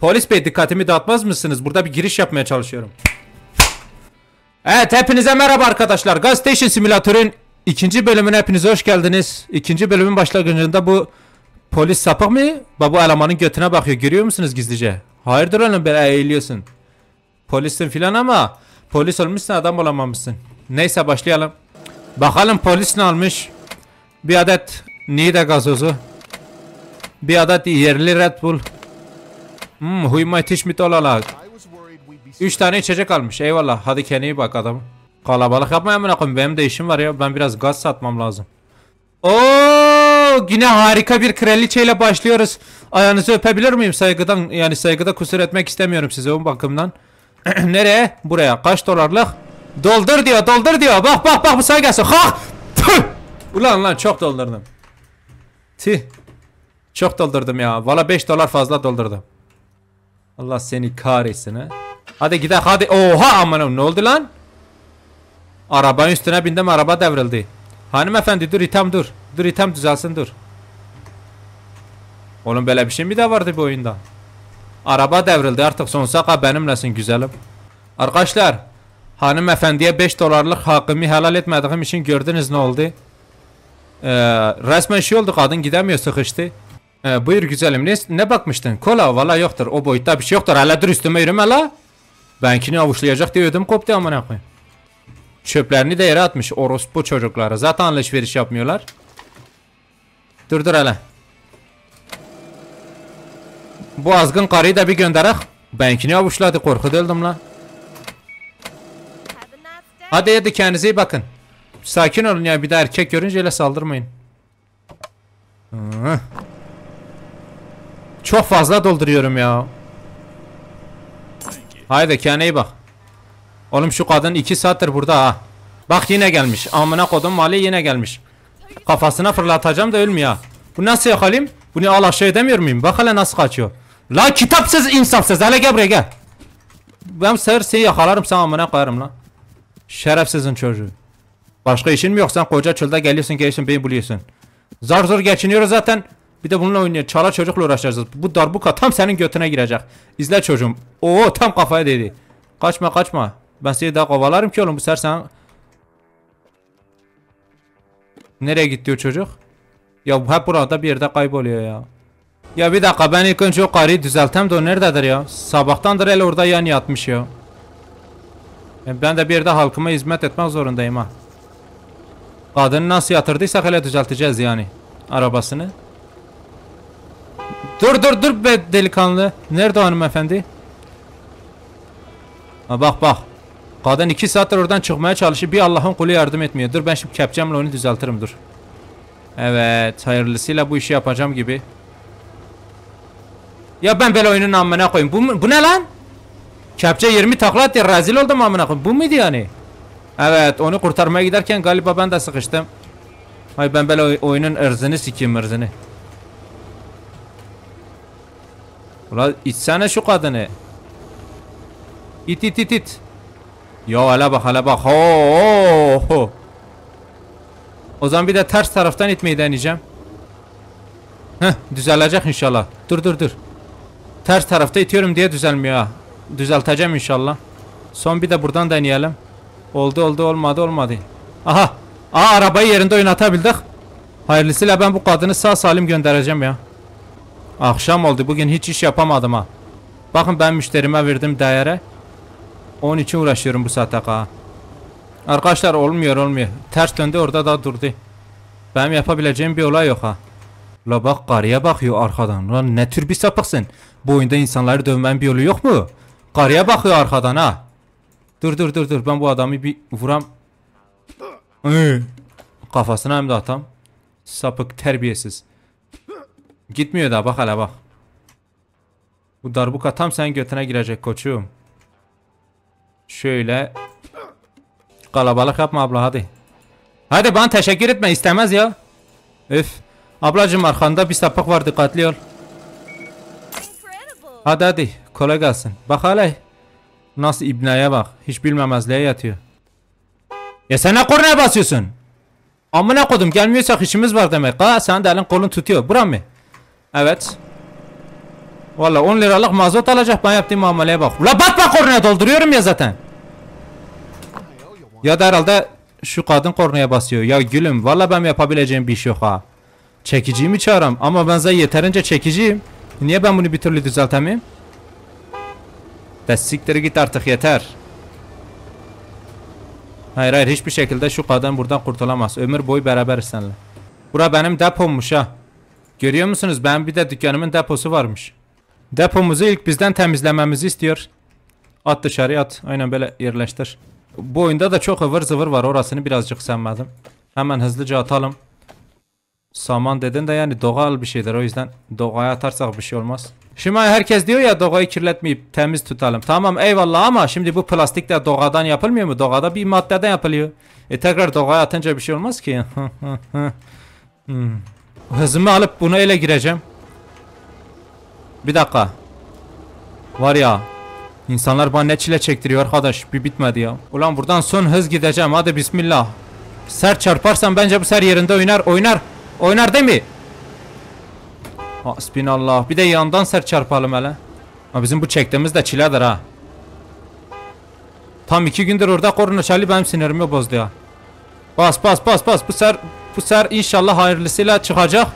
Polis bey dikkatimi dağıtmaz mısınız? Burada bir giriş yapmaya çalışıyorum. Evet hepinize merhaba arkadaşlar. Gas Station Simülatör'ün ikinci bölümüne hepinize hoş geldiniz. İkinci bölümün başlangıcında bu polis sapık mı? Babu elemanın götüne bakıyor. Görüyor musunuz gizlice? Hayırdır oğlum böyle eğiliyorsun. Polissin filan ama polis olmuşsun adam olamamışsın. Neyse başlayalım. Bakalım polis ne almış? Bir adet Nida gazozu. Bir adet yerli Red Bull. Hmm, huyma yetişmedi olalar. Üç tane içecek almış. Eyvallah. Hadi kendine iyi bak adam. Kalabalık yapma amına koyayım. Benim de işim var ya. Ben biraz gaz satmam lazım. Oo, yine harika bir kraliçeyle başlıyoruz. Ayağınızı öpebilir miyim saygıdan? Yani saygıda kusur etmek istemiyorum size o bakımdan. Nereye? Buraya. Kaç dolarlık? Doldur diyor, doldur diyor. Bak bak bak bu saygısı. Ha! Tüh! Ulan lan çok doldurdum. Tih. Çok doldurdum ya. Valla 5 dolar fazla doldurdum. Allah seni kahretsin ha. Hadi gidelim hadi. Oha aman ne oldu lan? Arabanın üstüne bindim araba devrildi. Hanımefendi dur item dur. Dur item düzelsin dur. Oğlum böyle bir şey mi de vardı bu oyunda? Araba devrildi artık sonsuza kadar benimlesin güzelim. Arkadaşlar hanımefendiye 5 dolarlık hakkımı helal etmediğim için gördünüz ne oldu? Ee, resmen şey oldu kadın gidemiyor sıkıştı. He, buyur güzelim ne, ne bakmıştın? Kola valla yoktur o boyutta bir şey yoktur. Hala dur üstüme yürüme la. Benkini avuçlayacak diye ödüm koptu amına koyayım. Çöplerini de yere atmış orospu çocukları. Zaten alışveriş yapmıyorlar. Dur dur hele. Bu azgın karıyı da bir gönderek. Benkini avuçladı korku deldim la. Hadi hadi kendinize iyi bakın. Sakin olun ya bir de erkek görünce öyle saldırmayın. Hı çok fazla dolduruyorum ya. Haydi kendine bak. Oğlum şu kadın 2 saattir burada ha. Bak yine gelmiş. Amına kodum mali yine gelmiş. Kafasına fırlatacağım da ölmüyor Bu nasıl yakalayayım? Bunu al aşağı edemiyor muyum? Bak hele nasıl kaçıyor. La kitapsız insafsız. Hele gel buraya gel. Ben sever seni yakalarım sana amına koyarım lan. Şerefsizin çocuğu. Başka işin mi yok? Sen koca çölde geliyorsun geliyorsun beni buluyorsun. Zar zor geçiniyoruz zaten. Bir de bununla oynuyor. Çara çocukla uğraşacağız. Bu darbuka tam senin götüne girecek. İzle çocuğum. Oo tam kafaya dedi. Kaçma kaçma. Ben seni daha kovalarım ki oğlum. Bu sersen... Nereye gitti çocuk? Ya hep burada bir yerde kayboluyor ya. Ya bir dakika ben ilk önce o karıyı düzeltem de o nerededir ya? Sabahtandır el orada yan yatmış ya. Yani e, ben de bir yerde halkıma hizmet etmek zorundayım ha. Kadını nasıl yatırdıysak hele düzelteceğiz yani. Arabasını. Dur dur dur be delikanlı. Nerede hanımefendi? Ha bak bak. Kadın iki saattir oradan çıkmaya çalışıyor. Bir Allah'ın kulu yardım etmiyor. Dur ben şimdi kepçemle onu düzeltirim dur. Evet hayırlısıyla bu işi yapacağım gibi. Ya ben böyle oyunun amına koyayım. Bu, bu ne lan? Kepçe 20 takla attı. Rezil oldum amına koyayım. Bu muydu yani? Evet onu kurtarmaya giderken galiba ben de sıkıştım. Hayır ben böyle oyunun ırzını sikeyim ırzını. Ulan içsene şu kadını. İt it it it. Yo hele bak hele bak. Ho, ho, ho. O zaman bir de ters taraftan itmeyi deneyeceğim. Heh düzelecek inşallah. Dur dur dur. Ters tarafta itiyorum diye düzelmiyor ha. Düzelteceğim inşallah. Son bir de buradan deneyelim. Oldu oldu olmadı olmadı. Aha. Aa arabayı yerinde oynatabildik. Hayırlısıyla ben bu kadını sağ salim göndereceğim ya. Akşam oldu bugün hiç iş yapamadım ha. Bakın ben müşterime verdim değere. Onun için uğraşıyorum bu saate kadar. Arkadaşlar olmuyor olmuyor. Ters döndü orada da durdu. Benim yapabileceğim bir olay yok ha. La bak karıya bakıyor arkadan. Lan ne tür bir sapıksın. Bu oyunda insanları dövmen bir yolu yok mu? Karıya bakıyor arkadan ha. Dur dur dur dur ben bu adamı bir vuram. kafasına hem de atam. Sapık terbiyesiz. Gitmiyor da bak hele bak. Bu darbuka tam senin götüne girecek koçum. Şöyle. Kalabalık yapma abla hadi. Hadi bana teşekkür etme istemez ya. Üf. Ablacım arkanda bir sapık var dikkatli ol. Hadi hadi kolay gelsin. Bak hele. Nasıl ibneye bak. Hiç bilmemezliğe yatıyor. Ya sen ne kornaya basıyorsun? Amına kodum gelmiyorsak işimiz var demek. Ha sen de elin kolun tutuyor. Buram mı? Evet. Vallahi 10 liralık mazot alacak ben yaptığım muameleye bak. La batma kornaya dolduruyorum ya zaten. Ya da herhalde şu kadın kornaya basıyor. Ya gülüm Vallahi ben yapabileceğim bir şey yok ha. Çekiciyi mi çağıram ama ben zaten yeterince çekiciyim. Niye ben bunu bir türlü düzeltemeyim? De git artık yeter. Hayır hayır hiçbir şekilde şu kadın buradan kurtulamaz. Ömür boyu beraberiz seninle. Bura benim depommuş ha. Görüyor musunuz? Benim bir de dükkanımın deposu varmış. Depomuzu ilk bizden temizlememizi istiyor. At dışarı at. Aynen böyle yerleştir. Bu oyunda da çok ıvır zıvır var. Orasını birazcık sevmedim. Hemen hızlıca atalım. Saman dedin de yani doğal bir şeydir. O yüzden doğaya atarsak bir şey olmaz. Şimdi herkes diyor ya doğayı kirletmeyip temiz tutalım. Tamam eyvallah ama şimdi bu plastik de doğadan yapılmıyor mu? Doğada bir maddeden yapılıyor. E tekrar doğaya atınca bir şey olmaz ki. hmm. Hızımı alıp bunu ele gireceğim. Bir dakika. Var ya. İnsanlar bana ne çile çektiriyor arkadaş. Bir bitmedi ya. Ulan buradan son hız gideceğim. Hadi bismillah. Ser çarparsan bence bu ser yerinde oynar. Oynar. Oynar değil mi? Hasbinallah. Bir de yandan ser çarpalım hele. Ama bizim bu çektiğimiz de çiledir ha. Tam iki gündür orada korunmuş Ali benim sinirimi bozdu ya. Bas bas bas bas. Bu ser bu sefer inşallah hayırlısıyla çıkacak.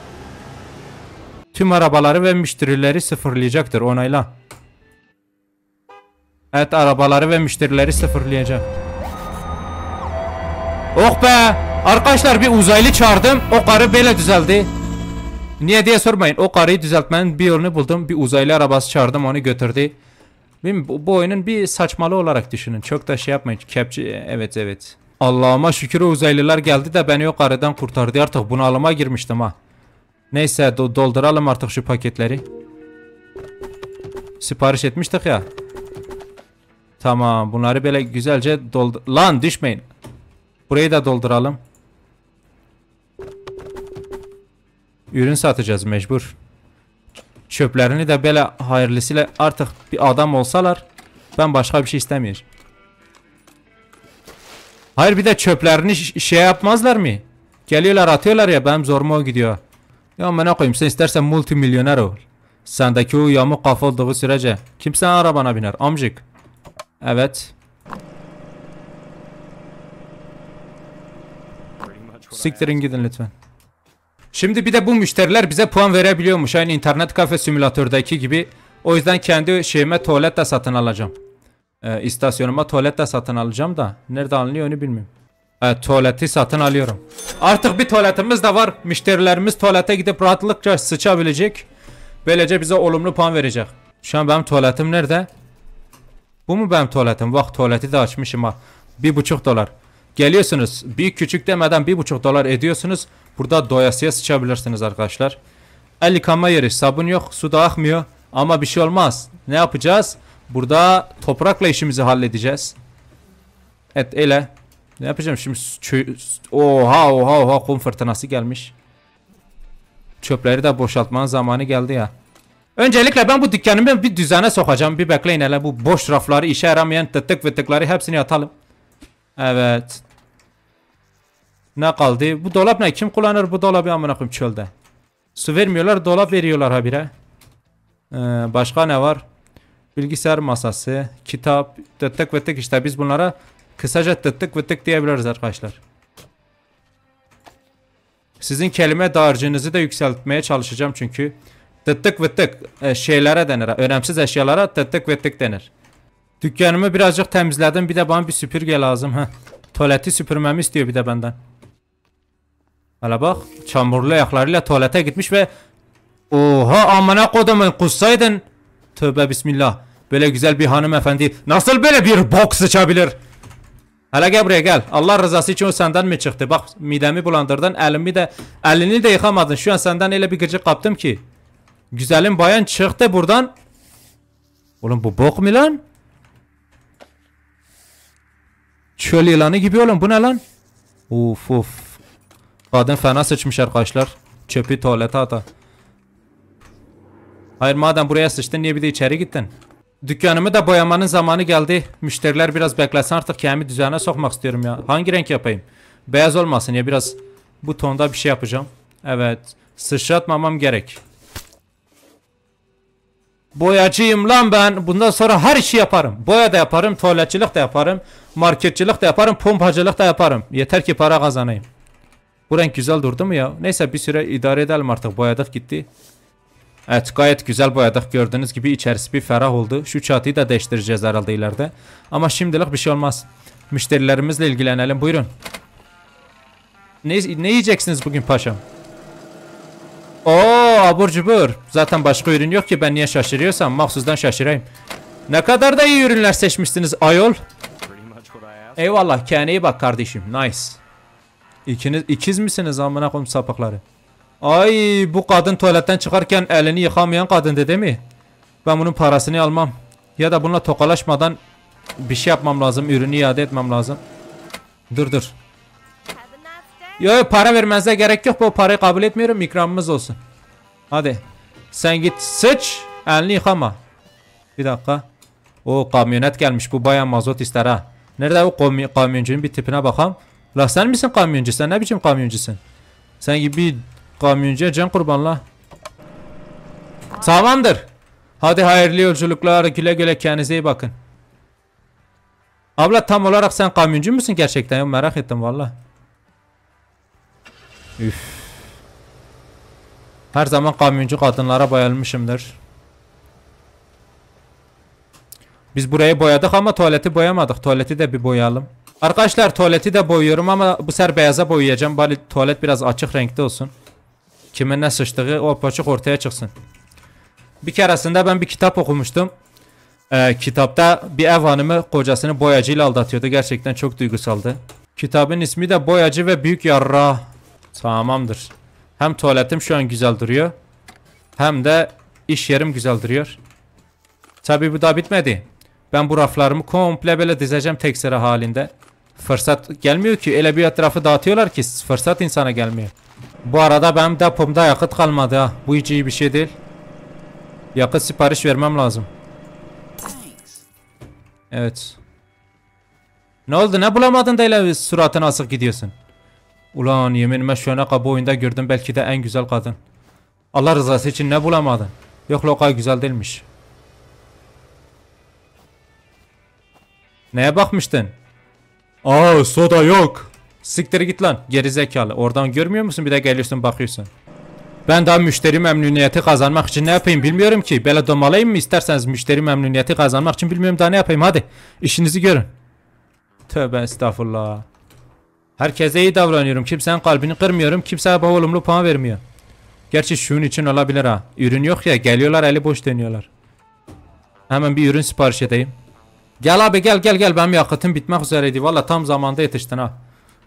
Tüm arabaları ve müşterileri sıfırlayacaktır onayla. Evet arabaları ve müşterileri sıfırlayacak. Oh be! Arkadaşlar bir uzaylı çağırdım. O karı böyle düzeldi. Niye diye sormayın. O karıyı düzeltmenin bir yolunu buldum. Bir uzaylı arabası çağırdım onu götürdü. Bu, bu oyunun bir saçmalı olarak düşünün. Çok da şey yapmayın. Capture evet evet. Allah'ıma şükür uzaylılar geldi de beni yukarıdan kurtardı artık bunalıma girmiştim ha. Neyse do dolduralım artık şu paketleri. Sipariş etmiştik ya. Tamam bunları böyle güzelce doldur... Lan düşmeyin. Burayı da dolduralım. Ürün satacağız mecbur. Çöplerini de böyle hayırlısıyla artık bir adam olsalar ben başka bir şey istemiyorum. Hayır bir de çöplerini şey yapmazlar mı? Geliyorlar atıyorlar ya benim zoruma gidiyor. Ya ben ne koyayım sen istersen multimilyoner ol. Sendeki o yamuk kafa olduğu sürece kimse arabana biner amcık. Evet. Siktirin gidin lütfen. Şimdi bir de bu müşteriler bize puan verebiliyormuş. Aynı internet kafe simülatördeki gibi. O yüzden kendi şeyime tuvalet de satın alacağım e, istasyonuma tuvalet de satın alacağım da nerede alınıyor onu bilmiyorum. E, tuvaleti satın alıyorum. Artık bir tuvaletimiz de var. Müşterilerimiz tuvalete gidip rahatlıkça sıçabilecek. Böylece bize olumlu puan verecek. Şu an benim tuvaletim nerede? Bu mu benim tuvaletim? Bak tuvaleti de açmışım ha. Bir buçuk dolar. Geliyorsunuz. Bir küçük demeden bir buçuk dolar ediyorsunuz. Burada doyasıya sıçabilirsiniz arkadaşlar. El yıkama yeri. Sabun yok. Su da akmıyor. Ama bir şey olmaz. Ne yapacağız? Burada toprakla işimizi halledeceğiz. Evet ele. Ne yapacağım şimdi? oha oha oha kum fırtınası gelmiş. Çöpleri de boşaltmanın zamanı geldi ya. Öncelikle ben bu dükkanımı bir düzene sokacağım. Bir bekleyin hele bu boş rafları işe yaramayan tık ve tıkları hepsini atalım. Evet. Ne kaldı? Bu dolap ne? Kim kullanır bu dolabı amına koyayım çölde? Su vermiyorlar, dolap veriyorlar habire. Ee, başka ne var? bilgisayar masası, kitap, tıttık ve tık işte biz bunlara kısaca tıttık ve tık diyebiliriz arkadaşlar. Sizin kelime dağarcığınızı da yükseltmeye çalışacağım çünkü tıttık ve tık e, şeylere denir. Önemsiz eşyalara tıttık ve tık denir. Dükkanımı birazcık temizledim. Bir de bana bir süpürge lazım. Heh. Tuvaleti süpürmemi istiyor bir de benden. Hala bak. Çamurlu ayaklarıyla tuvalete gitmiş ve Oha amına kodumun kutsaydın. Tövbe bismillah. Böyle güzel bir hanımefendi nasıl böyle bir bok sıçabilir? Hala gel buraya gel. Allah rızası için o senden mi çıktı? Bak midemi bulandırdın. Elimi de elini de yıkamadın. Şu an senden öyle bir gıcık kaptım ki. Güzelim bayan çıktı buradan. Oğlum bu bok mu lan? Çöl yılanı gibi oğlum. Bu ne lan? Uf uf. Kadın fena seçmiş arkadaşlar. Çöpü tuvalete atar. Hayır madem buraya sıçtın niye bir de içeri gittin? Dükkanımı da boyamanın zamanı geldi. Müşteriler biraz beklesin artık kendimi düzene sokmak istiyorum ya. Hangi renk yapayım? Beyaz olmasın ya biraz bu tonda bir şey yapacağım. Evet. Sıçratmamam gerek. Boyacıyım lan ben. Bundan sonra her işi yaparım. Boya da yaparım, tuvaletçilik de yaparım, marketçilik de yaparım, pompacılık da yaparım. Yeter ki para kazanayım. Bu renk güzel durdu mu ya? Neyse bir süre idare edelim artık. Boyadık gitti. Evet gayet güzel boyadık gördüğünüz gibi içerisi bir ferah oldu. Şu çatıyı da değiştireceğiz herhalde ileride. Ama şimdilik bir şey olmaz. Müşterilerimizle ilgilenelim buyurun. Ne, ne yiyeceksiniz bugün paşam? Oo abur cubur. Zaten başka ürün yok ki ben niye şaşırıyorsam maksuzdan şaşırayım. Ne kadar da iyi ürünler seçmişsiniz ayol. Eyvallah kendine iyi bak kardeşim nice. İkiniz, ikiz misiniz amına koyayım sapıkları? Ay bu kadın tuvaletten çıkarken elini yıkamayan kadındı değil mi? Ben bunun parasını almam. Ya da bununla tokalaşmadan bir şey yapmam lazım. Ürünü iade etmem lazım. Dur dur. Yok para vermenize gerek yok. Bu parayı kabul etmiyorum. İkramımız olsun. Hadi. Sen git sıç. Elini yıkama. Bir dakika. O kamyonet gelmiş. Bu bayan mazot ister ha. Nerede o kamyoncunun bir tipine bakalım. La sen misin kamyoncu? Sen ne biçim kamyoncusun? Sen gibi Kamyoncuya can kurbanla. Tamamdır. Hadi hayırlı yolculuklar. Güle güle kendinize iyi bakın. Abla tam olarak sen kamyoncu musun gerçekten? Ya, merak ettim valla. Üf. Her zaman kamyoncu kadınlara bayılmışımdır. Biz burayı boyadık ama tuvaleti boyamadık. Tuvaleti de bir boyayalım. Arkadaşlar tuvaleti de boyuyorum ama bu sefer beyaza boyayacağım. Bari tuvalet biraz açık renkte olsun. Kimin ne sıçtığı o apaçık ortaya çıksın. Bir keresinde ben bir kitap okumuştum. Ee, kitapta bir ev hanımı kocasını boyacıyla aldatıyordu. Gerçekten çok duygusaldı. Kitabın ismi de Boyacı ve Büyük Yarra. Tamamdır. Hem tuvaletim şu an güzel duruyor. Hem de iş yerim güzel duruyor. Tabi bu da bitmedi. Ben bu raflarımı komple böyle dizeceğim tek sıra halinde. Fırsat gelmiyor ki. Ele bir etrafı dağıtıyorlar ki fırsat insana gelmiyor. Bu arada benim depomda yakıt kalmadı ha. Bu hiç iyi bir şey değil. Yakıt sipariş vermem lazım. Evet. Ne oldu ne bulamadın da öyle suratın asık gidiyorsun. Ulan yeminime şu ana kadar bu oyunda gördüm belki de en güzel kadın. Allah rızası için ne bulamadın? Yok loka güzel değilmiş. Neye bakmıştın? Aa soda yok. Siktir git lan gerizekalı. Oradan görmüyor musun? Bir de geliyorsun bakıyorsun. Ben daha müşteri memnuniyeti kazanmak için ne yapayım bilmiyorum ki. Böyle domalayayım mı isterseniz müşteri memnuniyeti kazanmak için bilmiyorum daha ne yapayım hadi. işinizi görün. Tövbe estağfurullah. Herkese iyi davranıyorum. Kimsenin kalbini kırmıyorum. kimse bana olumlu puan vermiyor. Gerçi şunun için olabilir ha. Ürün yok ya geliyorlar eli boş deniyorlar. Hemen bir ürün sipariş edeyim. Gel abi gel gel gel benim yakıtım bitmek üzereydi. Valla tam zamanda yetiştin ha.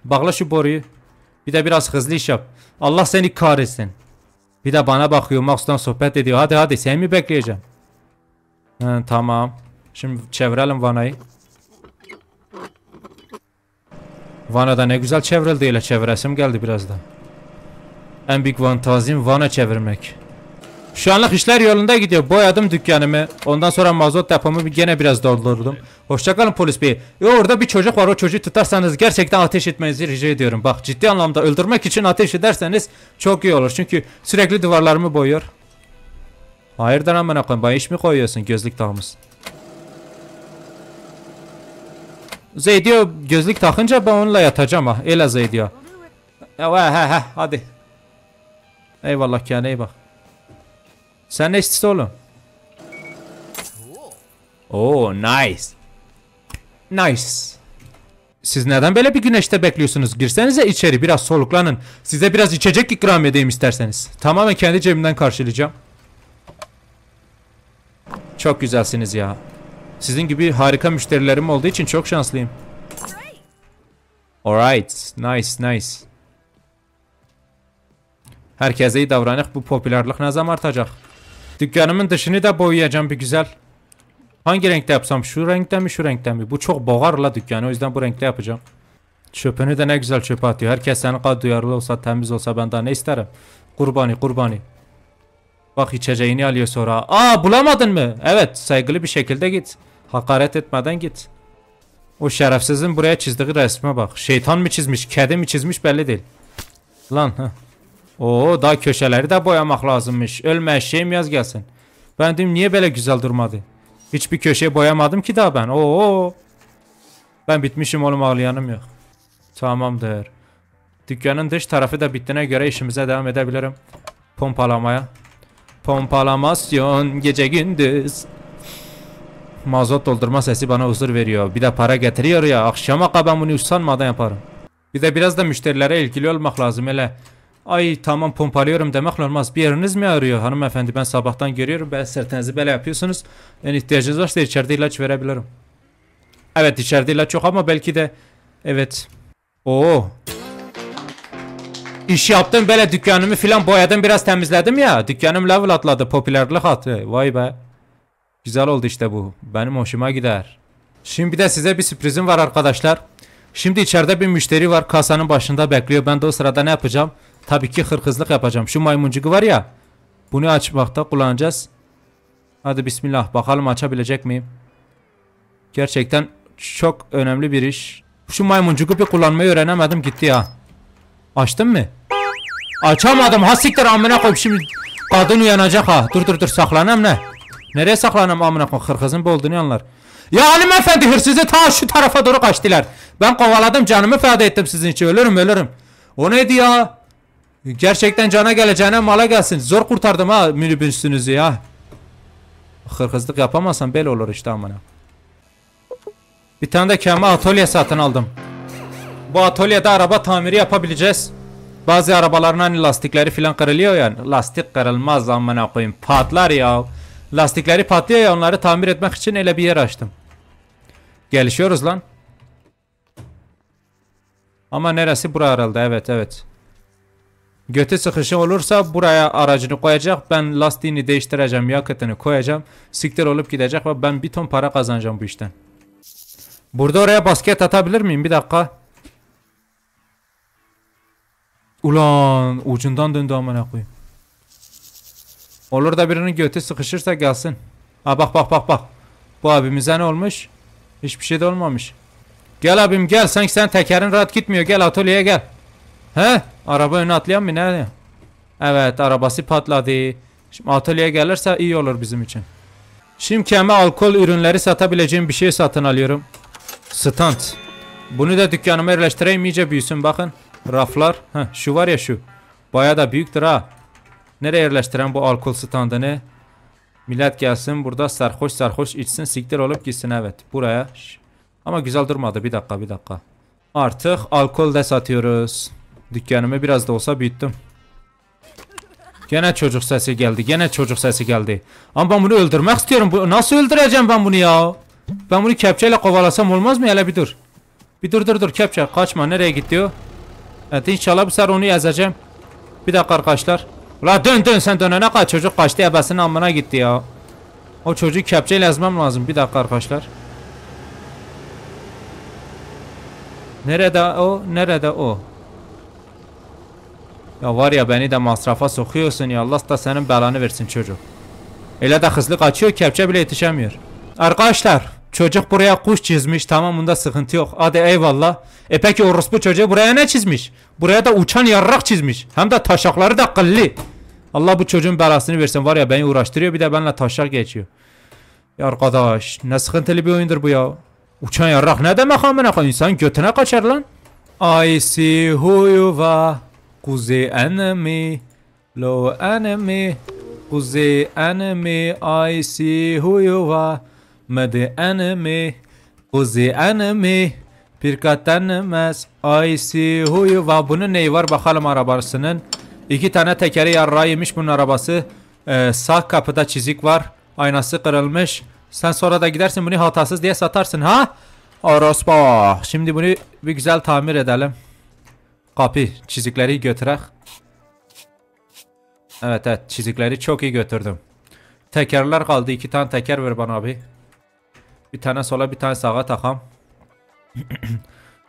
Bağla şu boruyu. Bir de biraz hızlı iş yap. Allah seni kahretsin. Bir de bana bakıyor. Max'tan sohbet ediyor. Hadi hadi seni mi bekleyeceğim? Hı, tamam. Şimdi çevirelim vanayı. Vana'da ne güzel çevrildi ile çeviresim geldi biraz En büyük vantazim vana çevirmek. Şu anlık işler yolunda gidiyor. Boyadım dükkanımı. Ondan sonra mazot depomu gene biraz doldurdum. Hoşçakalın polis bey. E orada bir çocuk var. O çocuğu tutarsanız gerçekten ateş etmenizi rica ediyorum. Bak ciddi anlamda öldürmek için ateş ederseniz çok iyi olur. Çünkü sürekli duvarlarımı boyuyor. Hayırdır amına koyayım. Bana iş mi koyuyorsun gözlük takımız? Zeydiyo gözlük takınca ben onunla yatacağım ha. Ela Zeydiyo. Ha ha ha hadi. Eyvallah kendine iyi bak. Sen de işte oğlum. Oh nice. Nice. Siz neden böyle bir güneşte bekliyorsunuz? Girsenize içeri biraz soluklanın. Size biraz içecek ikram edeyim isterseniz. Tamamen kendi cebimden karşılayacağım. Çok güzelsiniz ya. Sizin gibi harika müşterilerim olduğu için çok şanslıyım. Alright. Nice nice. Herkese iyi davranıq. Bu popülerlik ne zaman artacak? Dükkanımın dışını da boyayacağım bir güzel. Hangi renkte yapsam? Şu renkte mi şu renkte mi? Bu çok boğar la dükkanı o yüzden bu renkte yapacağım. Çöpünü de ne güzel çöpe atıyor. Herkes senin kadar duyarlı olsa temiz olsa ben daha ne isterim? Kurbani kurbani. Bak içeceğini alıyor sonra. Aa bulamadın mı? Evet saygılı bir şekilde git. Hakaret etmeden git. O şerefsizin buraya çizdiği resme bak. Şeytan mı çizmiş, kedi mi çizmiş belli değil. Lan ha. Oo daha köşeleri de boyamak lazımmış. Ölme şeyim yaz gelsin. Ben dedim niye böyle güzel durmadı? Hiçbir köşeyi boyamadım ki daha ben. Oo. Ben bitmişim oğlum ağlayanım yok. Tamamdır. Dükkanın dış tarafı da bittiğine göre işimize devam edebilirim. Pompalamaya. Pompalamasyon gece gündüz. Mazot doldurma sesi bana huzur veriyor. Bir de para getiriyor ya. Akşama kadar ben bunu usanmadan yaparım. Bir de biraz da müşterilere ilgili olmak lazım hele. Ay tamam pompalıyorum demek olmaz. Bir yeriniz mi arıyor hanımefendi? Ben sabahtan görüyorum. Böyle sertinizi böyle yapıyorsunuz. Yani ihtiyacınız varsa içeride ilaç verebilirim. Evet içeride ilaç yok ama belki de evet. Oo. İş yaptım böyle dükkanımı filan boyadım biraz temizledim ya. Dükkanım level atladı popülerlik attı. Vay be. Güzel oldu işte bu. Benim hoşuma gider. Şimdi de size bir sürprizim var arkadaşlar. Şimdi içeride bir müşteri var kasanın başında bekliyor. Ben de o sırada ne yapacağım? Tabii ki hırkızlık yapacağım. Şu maymuncuk var ya. Bunu açmakta kullanacağız. Hadi bismillah. Bakalım açabilecek miyim? Gerçekten çok önemli bir iş. Şu maymuncuku bir kullanmayı öğrenemedim gitti ya. Açtın mı? Açamadım. Ha siktir amına koyayım şimdi. Kadın uyanacak ha. Dur dur dur saklanam ne? Nereye saklanam amına koyayım? Hırkızın bu yanlar. Ya Halim efendi hırsızı ta şu tarafa doğru kaçtılar. Ben kovaladım canımı feda ettim sizin için. Ölürüm ölürüm. O neydi ya? Gerçekten cana geleceğine mala gelsin. Zor kurtardım ha minibüsünüzü ya. Hırhızlık yapamazsan bel olur işte amına. Bir tane de kendime atölye satın aldım. Bu atölyede araba tamiri yapabileceğiz. Bazı arabaların hani lastikleri filan kırılıyor yani. Lastik kırılmaz amına koyayım. Patlar ya. Lastikleri patlıyor ya onları tamir etmek için ele bir yer açtım. Gelişiyoruz lan. Ama neresi bura herhalde evet evet. Göte sıkışı olursa buraya aracını koyacak. Ben lastiğini değiştireceğim. Yakıtını koyacağım. Siktir olup gidecek ve ben bir ton para kazanacağım bu işten. Burada oraya basket atabilir miyim? Bir dakika. Ulan ucundan döndü amına koyayım. Olur da birinin götü sıkışırsa gelsin. Ha bak bak bak bak. Bu abimize ne olmuş? Hiçbir şey de olmamış. Gel abim gel. Sanki sen tekerin rahat gitmiyor. Gel atölyeye gel. He? Araba öne atlayan mı ne? Evet arabası patladı. Şimdi atölyeye gelirse iyi olur bizim için. Şimdi keme alkol ürünleri satabileceğim bir şey satın alıyorum. Stand. Bunu da dükkanıma yerleştireyim iyice büyüsün bakın. Raflar. Heh, şu var ya şu. Baya da büyüktür ha. Nereye yerleştiren bu alkol standını? Millet gelsin burada sarhoş sarhoş içsin siktir olup gitsin evet. Buraya. Ama güzel durmadı bir dakika bir dakika. Artık alkol de satıyoruz. Dükkanımı biraz da olsa büyüttüm. Gene çocuk sesi geldi. Gene çocuk sesi geldi. Ama ben bunu öldürmek istiyorum. Bu, nasıl öldüreceğim ben bunu ya? Ben bunu kepçeyle kovalasam olmaz mı? Hele bir dur. Bir dur dur dur kepçe. Kaçma. Nereye gitti o? Evet inşallah bu sefer onu yazacağım. Bir dakika arkadaşlar. La dön dön sen dönene kaç. Çocuk kaçtı. Ebesinin amına gitti ya. O çocuğu kepçeyle yazmam lazım. Bir dakika arkadaşlar. Nerede o? Nerede o? Ya var ya beni de masrafa sokuyorsun ya Allah da senin belanı versin çocuk. Öyle de hızlı kaçıyor kepçe bile yetişemiyor. Arkadaşlar çocuk buraya kuş çizmiş tamam bunda sıkıntı yok. Hadi eyvallah. E peki orospu çocuğu buraya ne çizmiş? Buraya da uçan yarrak çizmiş. Hem de taşakları da kıllı. Allah bu çocuğun belasını versin var ya beni uğraştırıyor bir de benimle taşak geçiyor. Ya arkadaş ne sıkıntılı bir oyundur bu ya. Uçan yarrak ne demek amına koyayım insan götüne kaçar lan. Ay si huyuva Kuzey enemy. Low enemy. Kuzey enemy. I see who you are. Medi enemy. Kuzey enemy. Pirkat enemez. I see who you are. Bunun neyi var bakalım arabasının. İki tane tekeri yarrağıymış bunun arabası. Ee, sağ kapıda çizik var. Aynası kırılmış. Sen sonra da gidersin bunu hatasız diye satarsın ha? Orospa. Şimdi bunu bir güzel tamir edelim. Kapı çizikleri götürək. Evet evet çizikleri çok iyi götürdüm. Tekerler kaldı. iki tane teker ver bana abi. Bir tane sola bir tane sağa takam.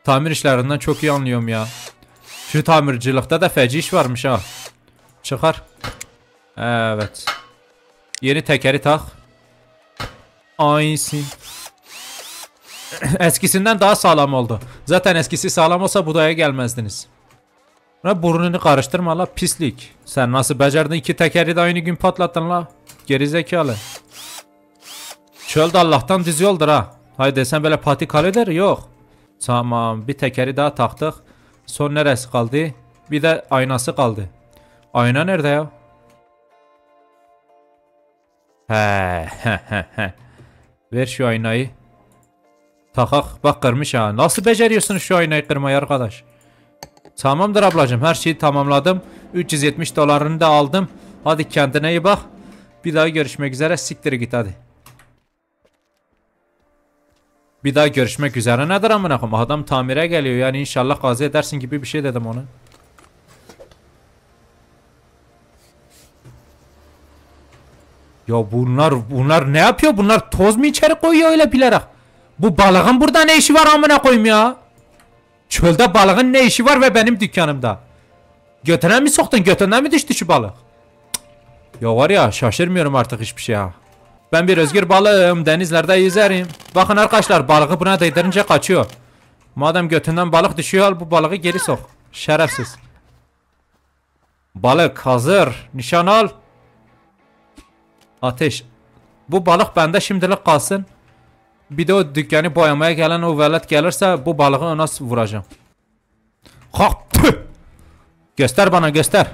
Tamir işlerinden çok iyi anlıyorum ya. Şu tamircilikte de feci iş varmış ha. Çıkar. Evet. Yeni tekeri tak. Aynısı. Eskisinden daha sağlam oldu. Zaten eskisi sağlam olsa budaya gelmezdiniz. La burnunu karıştırma la pislik. Sen nasıl becerdin iki tekeri de aynı gün patlattın la. Gerizekalı. Çöl de Allah'tan düz yoldur ha. Haydi desen böyle patikalıdır yok. Tamam bir tekeri daha taktık. Son neresi kaldı? Bir de aynası kaldı. Ayna nerede ya? he he he. Ver şu aynayı. Takak bak kırmış ha. Nasıl beceriyorsun şu aynayı kırmayı arkadaş? Tamamdır ablacım, her şeyi tamamladım. 370 dolarını da aldım. Hadi kendine iyi bak. Bir daha görüşmek üzere siktir git hadi. Bir daha görüşmek üzere nedir amına koyma Adam tamire geliyor yani inşallah kazı edersin gibi bir şey dedim ona. Ya bunlar bunlar ne yapıyor? Bunlar toz mu içeri koyuyor öyle bilerek? Bu balığın burada ne işi var amına koyayım ya? Çölde balığın ne işi var ve benim dükkanımda? Götüne mi soktun? Götüne mi düştü şu balık? Ya var ya şaşırmıyorum artık hiçbir şeye. Ben bir özgür balığım. Denizlerde yüzerim. Bakın arkadaşlar balığı buna değdirince kaçıyor. Madem götünden balık düşüyor al bu balığı geri sok. Şerefsiz. Balık hazır. Nişan al. Ateş. Bu balık bende şimdilik kalsın. Bir de o dükkanı boyamaya gelen o velet gelirse bu balığı ona vuracağım. Kalk tüh! Göster bana göster.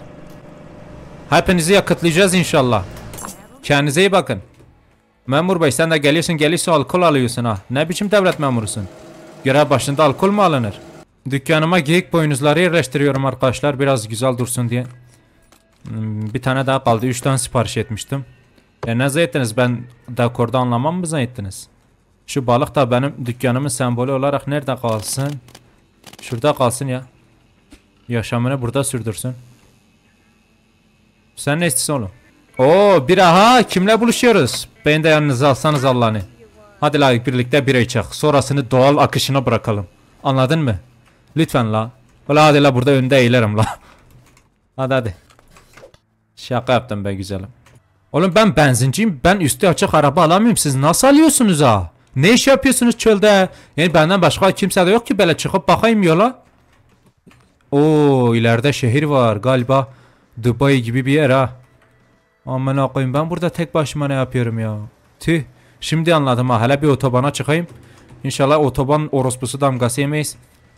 Hepinizi yakıtlayacağız inşallah. Kendinize iyi bakın. Memur bey sen de geliyorsun geliyorsun alkol alıyorsun ha. Ne biçim devlet memurusun? Görev başında alkol mu alınır? Dükkanıma geyik boynuzları yerleştiriyorum arkadaşlar biraz güzel dursun diye. Hmm, bir tane daha kaldı. Üç tane sipariş etmiştim. E ne zannettiniz ben dekorda anlamam mı zannettiniz? Şu balık da benim dükkanımın sembolü olarak nerede kalsın? Şurada kalsın ya. Yaşamını burada sürdürsün. Sen ne istiyorsun oğlum? Oo bir aha kimle buluşuyoruz? Beni de yanınıza alsanız Allah'ını. Hadi la birlikte bir içek. Sonrasını doğal akışına bırakalım. Anladın mı? Lütfen la. Valla hadi la burada önde eğilerim la. Hadi hadi. Şaka yaptım ben güzelim. Oğlum ben benzinciyim. Ben üstü açık araba alamıyorum. Siz nasıl alıyorsunuz ha? Ne iş yapıyorsunuz çölde? Yani benden başka kimse de yok ki böyle çıkıp bakayım yola. Oo ileride şehir var galiba. Dubai gibi bir yer ha. Aman koyayım ben burada tek başıma ne yapıyorum ya. Tüh. Şimdi anladım ha. Hele bir otobana çıkayım. İnşallah otoban orospusu damgası yemeyiz.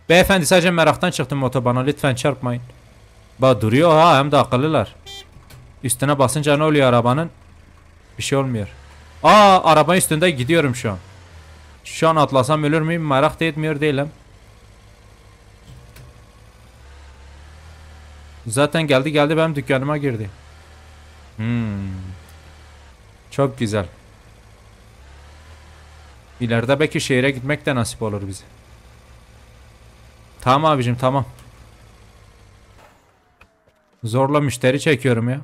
Beyefendi sadece meraktan çıktım otobana. Lütfen çarpmayın. Bak duruyor ha hem de akıllılar. Üstüne basınca ne oluyor arabanın? Bir şey olmuyor. Aa araba üstünde gidiyorum şu an. Şu an atlasam ölür müyüm? Merak da etmiyor değilim. Zaten geldi geldi benim dükkanıma girdi. Hmm. Çok güzel. İleride belki şehire gitmek de nasip olur bize. Tamam abicim tamam. Zorla müşteri çekiyorum ya.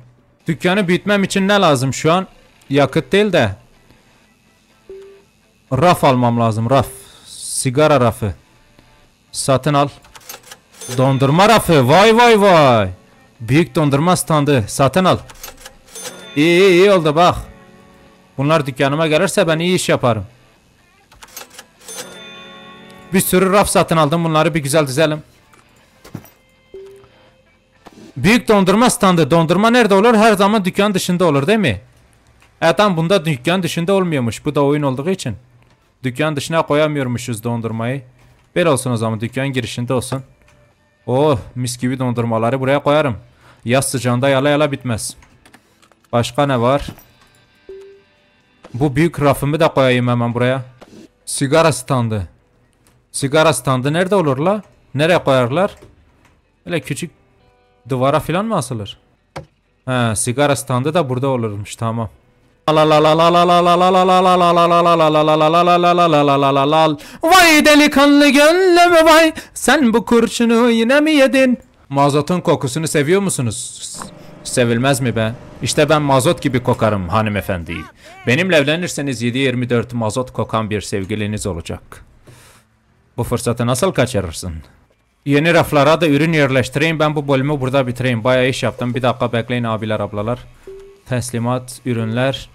Dükkanı büyütmem için ne lazım şu an? Yakıt değil de Raf almam lazım. Raf. Sigara rafı. Satın al. Dondurma rafı. Vay vay vay. Büyük dondurma standı. Satın al. İyi iyi, iyi oldu bak. Bunlar dükkanıma gelirse ben iyi iş yaparım. Bir sürü raf satın aldım. Bunları bir güzel dizelim. Büyük dondurma standı. Dondurma nerede olur? Her zaman dükkan dışında olur değil mi? E tam bunda dükkan dışında olmuyormuş. Bu da oyun olduğu için. Dükkan dışına koyamıyormuşuz dondurmayı. Böyle olsun o zaman dükkan girişinde olsun. Oh mis gibi dondurmaları buraya koyarım. Yaz sıcağında yala yala bitmez. Başka ne var? Bu büyük rafımı da koyayım hemen buraya. Sigara standı. Sigara standı nerede olur la? Nereye koyarlar? Öyle küçük duvara falan mı asılır? He sigara standı da burada olurmuş tamam. Vay delikanlı gönlüm vay Sen bu kurşunu yine mi yedin? Mazotun kokusunu seviyor musunuz? Sevilmez mi be? İşte ben mazot gibi kokarım hanımefendi. Benimle evlenirseniz 7-24 mazot kokan bir sevgiliniz olacak. Bu fırsatı nasıl kaçırırsın? Yeni raflara da ürün yerleştireyim ben bu bölümü burada bitireyim. Bayağı iş yaptım. Bir dakika bekleyin abiler ablalar. Teslimat, ürünler,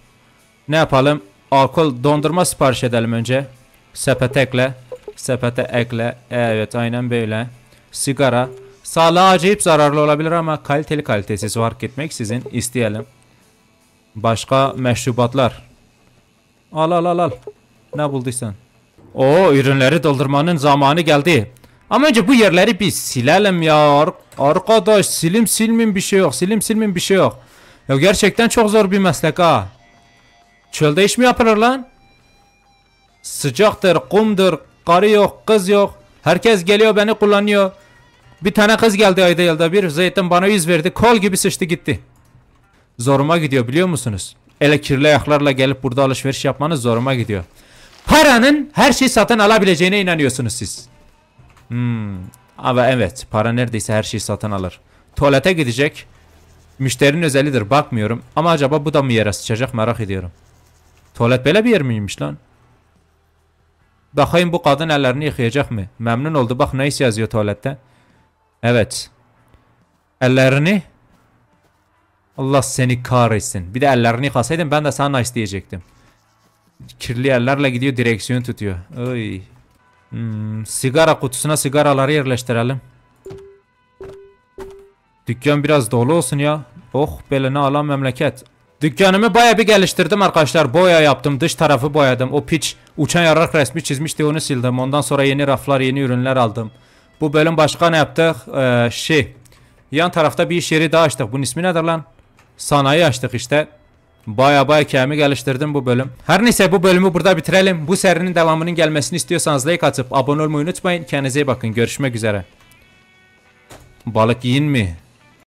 ne yapalım? Alkol dondurma sipariş edelim önce. Sepete ekle. Sepete ekle. Evet aynen böyle. Sigara. Sağlığa acayip zararlı olabilir ama kaliteli kalitesiz fark etmek sizin isteyelim. Başka meşrubatlar. Al al al al. Ne bulduysan. O ürünleri doldurmanın zamanı geldi. Ama önce bu yerleri bir silelim ya. Arkadaş silim silmin bir şey yok. Silim silmin bir şey yok. Ya gerçekten çok zor bir meslek ha. Çölde iş mi yapılır lan? Sıcaktır, kumdur, karı yok, kız yok. Herkes geliyor beni kullanıyor. Bir tane kız geldi ayda yılda bir. Zeytin bana yüz verdi. Kol gibi sıçtı gitti. Zoruma gidiyor biliyor musunuz? Ele kirli ayaklarla gelip burada alışveriş yapmanız zoruma gidiyor. Paranın her şeyi satın alabileceğine inanıyorsunuz siz. Hmm. Ama evet para neredeyse her şeyi satın alır. Tuvalete gidecek. Müşterinin özelidir bakmıyorum. Ama acaba bu da mı yere sıçacak merak ediyorum. Tuvalet böyle bir yer miymiş lan? Bakayım bu kadın ellerini yıkayacak mı? Memnun oldu. Bak neyse yazıyor tuvalette. Evet. Ellerini Allah seni kahretsin. Bir de ellerini yıkasaydın ben de sana isteyecektim. Kirli ellerle gidiyor direksiyon tutuyor. Oy. Hmm, sigara kutusuna sigaraları yerleştirelim. Dükkan biraz dolu olsun ya. Oh böyle ne alan memleket. Dükkanımı baya bir geliştirdim arkadaşlar. Boya yaptım. Dış tarafı boyadım. O piç uçan yarak resmi çizmişti onu sildim. Ondan sonra yeni raflar yeni ürünler aldım. Bu bölüm başka ne yaptık? Ee, şey. Yan tarafta bir iş yeri daha açtık. Bunun ismi nedir lan? Sanayi açtık işte. Baya baya kendimi geliştirdim bu bölüm. Her neyse bu bölümü burada bitirelim. Bu serinin devamının gelmesini istiyorsanız like atıp abone olmayı unutmayın. Kendinize iyi bakın. Görüşmek üzere. Balık yiyin mi?